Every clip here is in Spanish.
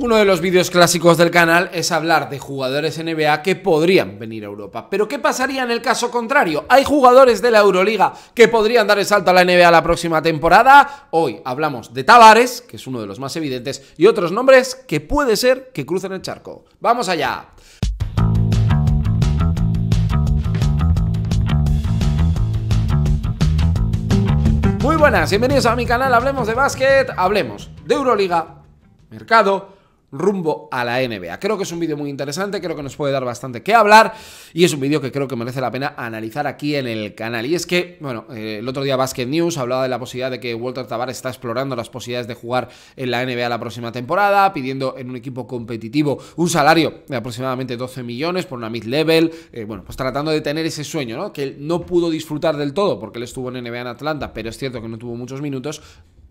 Uno de los vídeos clásicos del canal es hablar de jugadores NBA que podrían venir a Europa. Pero ¿qué pasaría en el caso contrario? ¿Hay jugadores de la Euroliga que podrían dar el salto a la NBA la próxima temporada? Hoy hablamos de Tavares, que es uno de los más evidentes, y otros nombres que puede ser que crucen el charco. ¡Vamos allá! Muy buenas, bienvenidos a mi canal Hablemos de Básquet, hablemos de Euroliga, mercado rumbo a la NBA. Creo que es un vídeo muy interesante, creo que nos puede dar bastante que hablar y es un vídeo que creo que merece la pena analizar aquí en el canal. Y es que, bueno, eh, el otro día Basket News hablaba de la posibilidad de que Walter Tavares está explorando las posibilidades de jugar en la NBA la próxima temporada, pidiendo en un equipo competitivo un salario de aproximadamente 12 millones por una mid-level, eh, bueno, pues tratando de tener ese sueño, ¿no? Que él no pudo disfrutar del todo porque él estuvo en NBA en Atlanta, pero es cierto que no tuvo muchos minutos,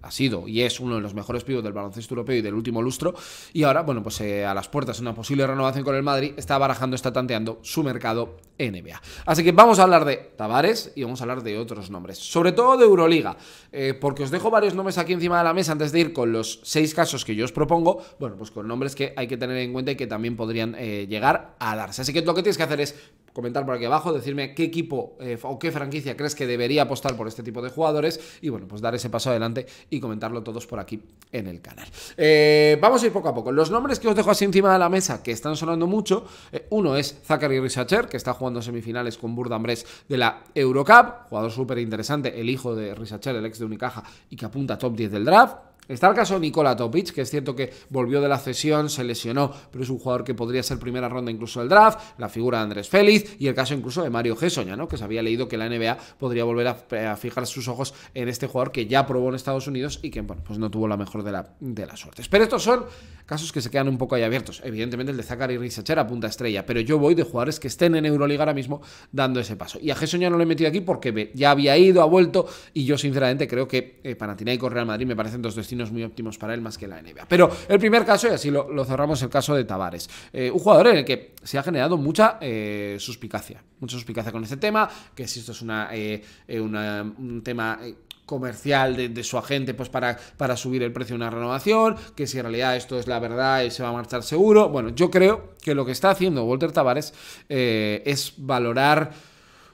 ha sido y es uno de los mejores pibos del baloncesto europeo y del último lustro. Y ahora, bueno, pues eh, a las puertas de una posible renovación con el Madrid, está barajando, está tanteando su mercado NBA. Así que vamos a hablar de Tavares y vamos a hablar de otros nombres, sobre todo de Euroliga, eh, porque os dejo varios nombres aquí encima de la mesa antes de ir con los seis casos que yo os propongo. Bueno, pues con nombres que hay que tener en cuenta y que también podrían eh, llegar a darse. Así que lo que tienes que hacer es comentar por aquí abajo, decirme qué equipo eh, o qué franquicia crees que debería apostar por este tipo de jugadores y bueno, pues dar ese paso adelante y comentarlo todos por aquí en el canal. Eh, vamos a ir poco a poco. Los nombres que os dejo así encima de la mesa que están sonando mucho, eh, uno es Zachary Risacher, que está jugando semifinales con Ambrés de la Eurocup, jugador súper interesante, el hijo de Risacher, el ex de Unicaja y que apunta a top 10 del draft. Está el caso de Nikola Topic, que es cierto que volvió de la cesión, se lesionó, pero es un jugador que podría ser primera ronda incluso del draft, la figura de Andrés Félix y el caso incluso de Mario Gessoña, ¿no? que se había leído que la NBA podría volver a, fijar sus ojos en este jugador que ya probó en Estados Unidos y que pues no tuvo la mejor de la, de las suertes. Pero estos son casos que se quedan un poco ahí abiertos. Evidentemente el de Zachary Rizacher punta estrella, pero yo voy de jugadores que estén en Euroliga ahora mismo dando ese paso. Y a Gessoña no lo he metido aquí porque ya había ido, ha vuelto y yo sinceramente creo que eh, Panathinaikos Real Madrid me parecen dos destinos muy óptimos para él más que la NBA. Pero el primer caso, y así lo, cerramos, el caso de Tavares. Eh, un jugador en el que se ha generado mucha eh, suspicacia, mucha suspicacia con este tema, que si esto es una, eh, un tema comercial de, su agente pues para, para subir el precio de una renovación, que si en realidad esto es la verdad y se va a marchar seguro. Bueno, yo creo que lo que está haciendo Walter Tavares es valorar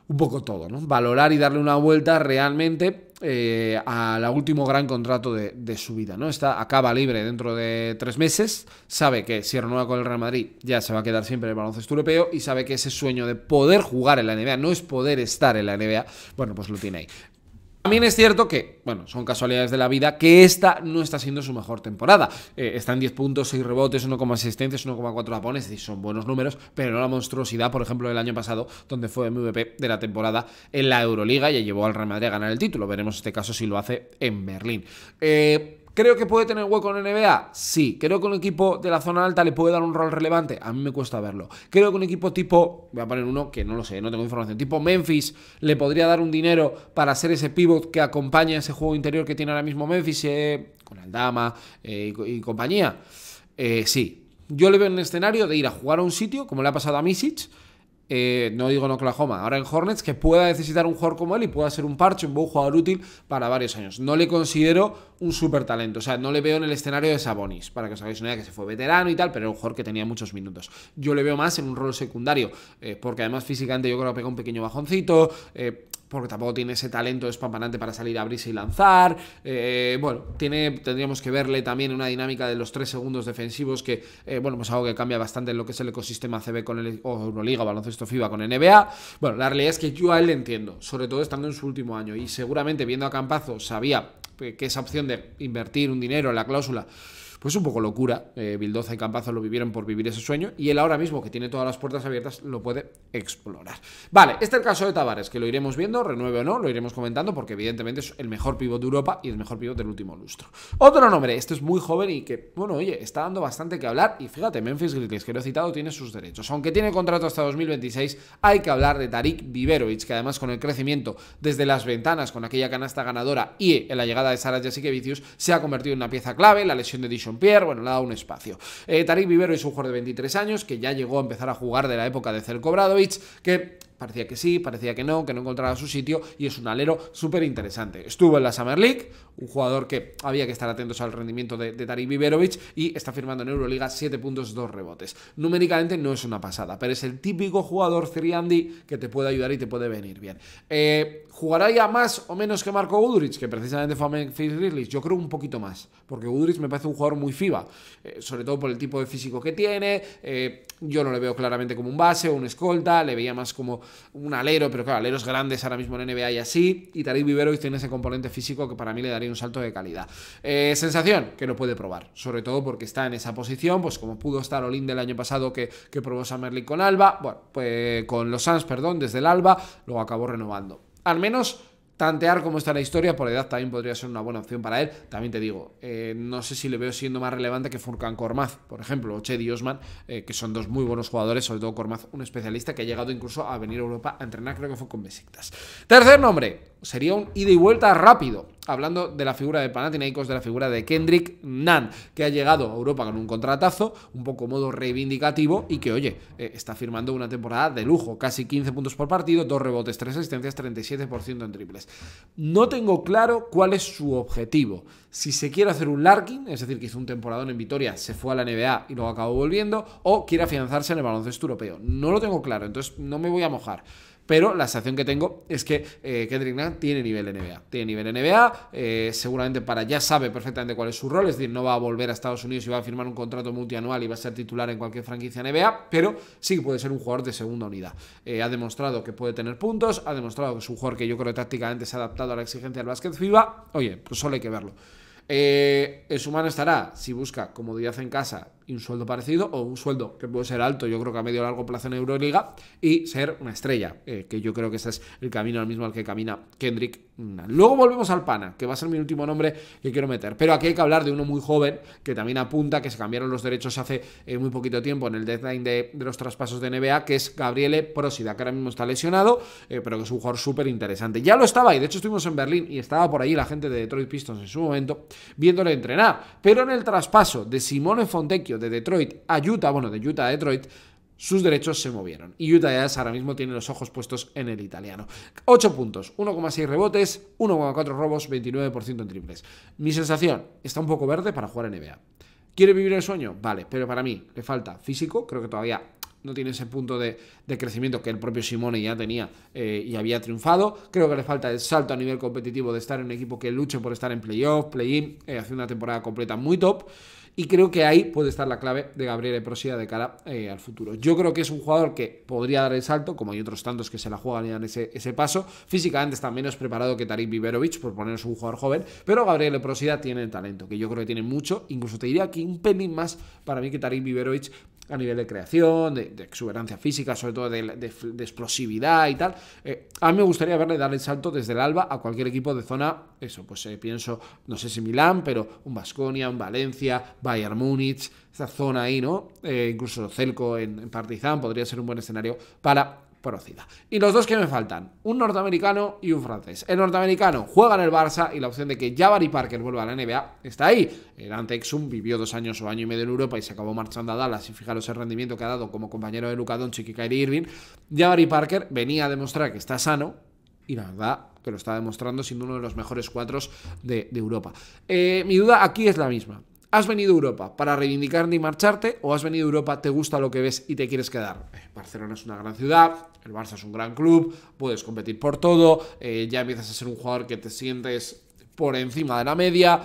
un poco todo, ¿no? Valorar y darle una vuelta realmente eh, a al último gran contrato de, su vida. ¿no? Está, acaba libre dentro de tres meses, sabe que si renueva con el Real Madrid ya se va a quedar siempre en el baloncesto europeo y sabe que ese sueño de poder jugar en la NBA, no es poder estar en la NBA, bueno, pues lo tiene ahí. También es cierto que, bueno, son casualidades de la vida, que esta no está siendo su mejor temporada. Eh, están 10 puntos, 6 rebotes, 1,6 asistencias, 1,4 apones, es decir, son buenos números, pero no la monstruosidad, por ejemplo, del año pasado, donde fue MVP de la temporada en la Euroliga y llevó al Real Madrid a ganar el título. Veremos este caso si lo hace en Berlín. Eh, ¿Creo que puede tener hueco en NBA? Sí. ¿Creo que un equipo de la zona alta le puede dar un rol relevante? A mí me cuesta verlo. Creo que un equipo tipo, voy a poner uno que no lo sé, no tengo información, tipo Memphis le podría dar un dinero para ser ese pivot que acompaña ese juego interior que tiene ahora mismo Memphis eh, con Aldama eh, y, compañía. Eh, sí. Yo le veo en el escenario de ir a jugar a un sitio, como le ha pasado a Misic, eh, no digo en Oklahoma, ahora en Hornets, que pueda necesitar un jugador como él y pueda ser un parche, un buen jugador útil para varios años. No le considero un super talento, o sea, no le veo en el escenario de Sabonis, para que os hagáis una idea que se fue veterano y tal, pero era un jugador que tenía muchos minutos. Yo le veo más en un rol secundario, eh, porque además físicamente yo creo que pega un pequeño bajoncito. Eh, porque tampoco tiene ese talento espampanante para salir a abrirse y lanzar. Eh, bueno, tiene, tendríamos que verle también una dinámica de los tres segundos defensivos que, eh, bueno, pues algo que cambia bastante en lo que es el ecosistema CB con el, o Euroliga, baloncesto FIBA con NBA. Bueno, la realidad es que yo a él le entiendo, sobre todo estando en su último año y seguramente viendo a Campazo sabía eh, que esa opción de invertir un dinero en la cláusula pues un poco locura. Eh, Bildoza y Campazo lo vivieron por vivir ese sueño y él ahora mismo, que tiene todas las puertas abiertas, lo puede explorar. Vale, este es el caso de Tavares, que lo iremos viendo, renueve o no, lo iremos comentando, porque evidentemente es el mejor pivot de Europa y el mejor pivot del último lustro. Otro nombre, este es muy joven y que, bueno, oye, está dando bastante que hablar. Y fíjate, Memphis Grizzlies, que lo he citado, tiene sus derechos. Aunque tiene contrato hasta 2026, hay que hablar de Tarik Viverovic, que además con el crecimiento desde las ventanas, con aquella canasta ganadora y en la llegada de Sara Jessica Vicius, se ha convertido en una pieza clave. La lesión de Dishon Pierre, bueno, le ha dado un espacio. Eh, Tarik Vivero es un jugador de 23 años que ya llegó a empezar a jugar de la época de Zelko Bradovich, que Parecía que sí, parecía que no, que no encontraba su sitio y es un alero súper interesante. Estuvo en la Summer League, un jugador que había que estar atentos al rendimiento de, de Viverovic y está firmando en Euroliga 7.2 rebotes. Numéricamente no es una pasada, pero es el típico jugador 3 que te puede ayudar y te puede venir bien. Eh, ¿Jugará ya más o menos que Marco Udrich, que precisamente fue a Memphis Grizzlies? Yo creo un poquito más, porque Udrich me parece un jugador muy FIBA, eh, sobre todo por el tipo de físico que tiene. Eh, yo no le veo claramente como un base o un escolta, le veía más como un alero, pero claro, aleros grandes ahora mismo en NBA y así. Y Tarik Viveros tiene ese componente físico que para mí le daría un salto de calidad. Eh, sensación que no puede probar, sobre todo porque está en esa posición, pues como pudo estar Olin del año pasado que, probó Summerlin con Alba, bueno, pues con los Suns, perdón, desde el Alba, luego acabó renovando. Al menos tantear cómo está la historia por edad también podría ser una buena opción para él. También te digo, eh, no sé si le veo siendo más relevante que Furkan Cormaz, por ejemplo, o Chedi Osman, eh, que son dos muy buenos jugadores, sobre todo Cormaz, un especialista que ha llegado incluso a venir a Europa a entrenar, creo que fue con Besiktas. Tercer nombre, sería un ida y vuelta rápido hablando de la figura de Panathinaikos, de la figura de Kendrick Nunn, que ha llegado a Europa con un contratazo, un poco modo reivindicativo y que, oye, eh, está firmando una temporada de lujo, casi 15 puntos por partido, dos rebotes, tres asistencias, 37% en triples. No tengo claro cuál es su objetivo. Si se quiere hacer un Larkin, es decir, que hizo un temporadón en Vitoria, se fue a la NBA y luego acabó volviendo, o quiere afianzarse en el baloncesto europeo. No lo tengo claro, entonces no me voy a mojar. Pero la sensación que tengo es que eh, Kendrick tiene nivel NBA. Tiene nivel NBA, eh, seguramente para ya sabe perfectamente cuál es su rol, es decir, no va a volver a Estados Unidos y va a firmar un contrato multianual y va a ser titular en cualquier franquicia NBA, pero sí puede ser un jugador de segunda unidad. Eh, ha demostrado que puede tener puntos, ha demostrado que es un jugador que yo creo que tácticamente se ha adaptado a la exigencia del básquet FIBA. Oye, pues solo hay que verlo. en su mano estará, si busca comodidad en casa y un sueldo parecido o un sueldo que puede ser alto, yo creo que a medio o largo plazo en Euroliga y ser una estrella, eh, que yo creo que ese es el camino al mismo al que camina Kendrick. Luego volvemos al Pana, que va a ser mi último nombre que quiero meter, pero aquí hay que hablar de uno muy joven que también apunta que se cambiaron los derechos hace eh, muy poquito tiempo en el deadline de, los traspasos de NBA, que es Gabriele Prosida, que ahora mismo está lesionado, eh, pero que es un jugador súper interesante. Ya lo estaba y de hecho estuvimos en Berlín y estaba por ahí la gente de Detroit Pistons en su momento viéndole entrenar, pero en el traspaso de Simone Fontecchio de Detroit a Utah, bueno, de Utah a Detroit, sus derechos se movieron. Y Utah Jazz ahora mismo tiene los ojos puestos en el italiano. 8 puntos, 1,6 rebotes, 1,4 robos, 29% en triples. Mi sensación, está un poco verde para jugar en NBA. ¿Quiere vivir el sueño? Vale, pero para mí le falta físico, creo que todavía no tiene ese punto de, crecimiento que el propio Simone ya tenía eh, y había triunfado. Creo que le falta el salto a nivel competitivo de estar en un equipo que luche por estar en playoff, play-in, eh, una temporada completa muy top. Y creo que ahí puede estar la clave de Gabriel Eprosida de cara eh, al futuro. Yo creo que es un jugador que podría dar el salto, como hay otros tantos que se la juegan y dan ese, ese paso. Físicamente está menos preparado que Tarik Viverovic, por ponerse un jugador joven, pero Gabriel Eprosida tiene el talento, que yo creo que tiene mucho, incluso te diría que un pelín más para mí que Tarik Viverovic a nivel de creación, de, exuberancia física, sobre todo de, explosividad y tal. Eh, a mí me gustaría verle dar el salto desde el alba a cualquier equipo de zona, eso, pues eh, pienso, no sé si Milán, pero un Basconia, un Valencia, Bayern Múnich, esa zona ahí, ¿no? Eh, incluso Celco en, en Partizan podría ser un buen escenario para y los dos que me faltan, un norteamericano y un francés. El norteamericano juega en el Barça y la opción de que Jabari Parker vuelva a la NBA está ahí. El Antexum vivió dos años o año y medio en Europa y se acabó marchando a Dallas. Y fijaros el rendimiento que ha dado como compañero de Luka Doncic y Kyrie Irving. Jabari Parker venía a demostrar que está sano y la verdad que lo está demostrando siendo uno de los mejores cuatros de, Europa. Eh, mi duda aquí es la misma. ¿Has venido a Europa para reivindicar ni marcharte o has venido a Europa, te gusta lo que ves y te quieres quedar? Eh, Barcelona es una gran ciudad, el Barça es un gran club, puedes competir por todo, eh, ya empiezas a ser un jugador que te sientes por encima de la media.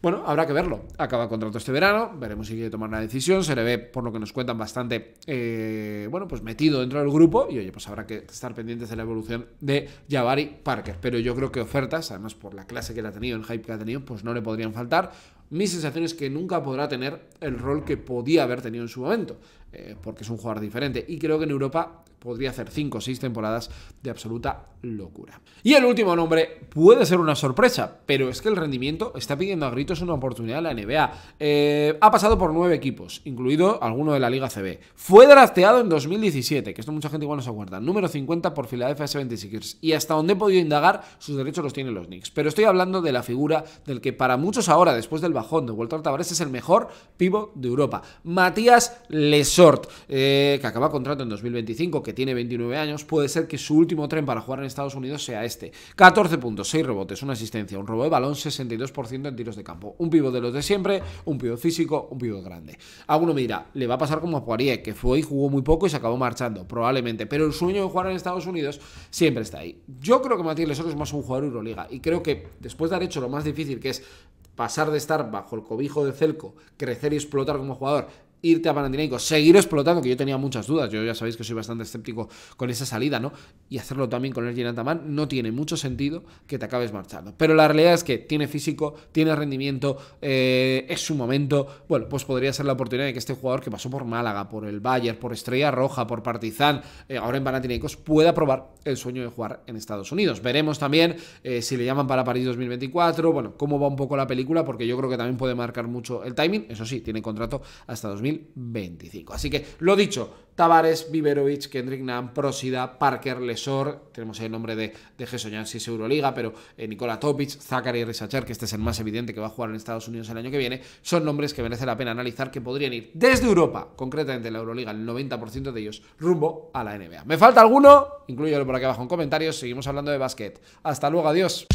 Bueno, habrá que verlo. Acaba el contrato este verano, veremos si quiere tomar una decisión. Se le ve, por lo que nos cuentan, bastante eh, bueno, pues metido dentro del grupo. Y oye, pues habrá que estar pendientes de la evolución de Javari Parker. Pero yo creo que ofertas, además por la clase que le ha tenido, el hype que ha tenido, pues no le podrían faltar mi sensación es que nunca podrá tener el rol que podía haber tenido en su momento, eh, porque es un jugador diferente. Y creo que en Europa podría hacer 5 o 6 temporadas de absoluta locura. Y el último nombre puede ser una sorpresa, pero es que el rendimiento está pidiendo a gritos una oportunidad en la NBA. Eh, ha pasado por 9 equipos, incluido alguno de la Liga CB. Fue drafteado en 2017, que esto mucha gente igual no se acuerda, número 50 por Philadelphia 76ers. Y hasta donde he podido indagar, sus derechos los tienen los Knicks. Pero estoy hablando de la figura del que para muchos ahora, después del bajón de Walter Tavares, es el mejor pivo de Europa. Matías Lesort, eh, que acaba contrato en 2025, que tiene 29 años, puede ser que su último tren para jugar en Estados Unidos sea este. 14 puntos, 6 rebotes, una asistencia, un robo de balón, 62% en tiros de campo. Un pivo de los de siempre, un pivo físico, un pívot grande. Alguno mira, le va a pasar como a Poirier, que fue y jugó muy poco y se acabó marchando, probablemente. Pero el sueño de jugar en Estados Unidos siempre está ahí. Yo creo que Matilde Lesoro es más un jugador Euroliga y creo que después de haber hecho lo más difícil que es pasar de estar bajo el cobijo de Celco, crecer y explotar como jugador irte a Panathinaikos, seguir explotando, que yo tenía muchas dudas, yo ya sabéis que soy bastante escéptico con esa salida, ¿no? Y hacerlo también con el Girandamán no tiene mucho sentido que te acabes marchando. Pero la realidad es que tiene físico, tiene rendimiento, eh, es su momento, bueno, pues podría ser la oportunidad de que este jugador que pasó por Málaga, por el Bayern, por Estrella Roja, por Partizan, eh, ahora en Panathinaikos, pueda probar el sueño de jugar en Estados Unidos. Veremos también eh, si le llaman para París 2024, bueno, cómo va un poco la película, porque yo creo que también puede marcar mucho el timing, eso sí, tiene contrato hasta 2024. 2025. Así que lo dicho, Tavares, Viverovic, Kendrick Nam, Prosida, Parker, Lesor, tenemos ahí el nombre de, de si es Euroliga, pero Nicola eh, Nikola Topic, Zachary Risacher, que este es el más evidente que va a jugar en Estados Unidos el año que viene, son nombres que merece la pena analizar que podrían ir desde Europa, concretamente la Euroliga, el 90% de ellos, rumbo a la NBA. ¿Me falta alguno? Incluyelo por aquí abajo en comentarios, seguimos hablando de básquet. Hasta luego, adiós.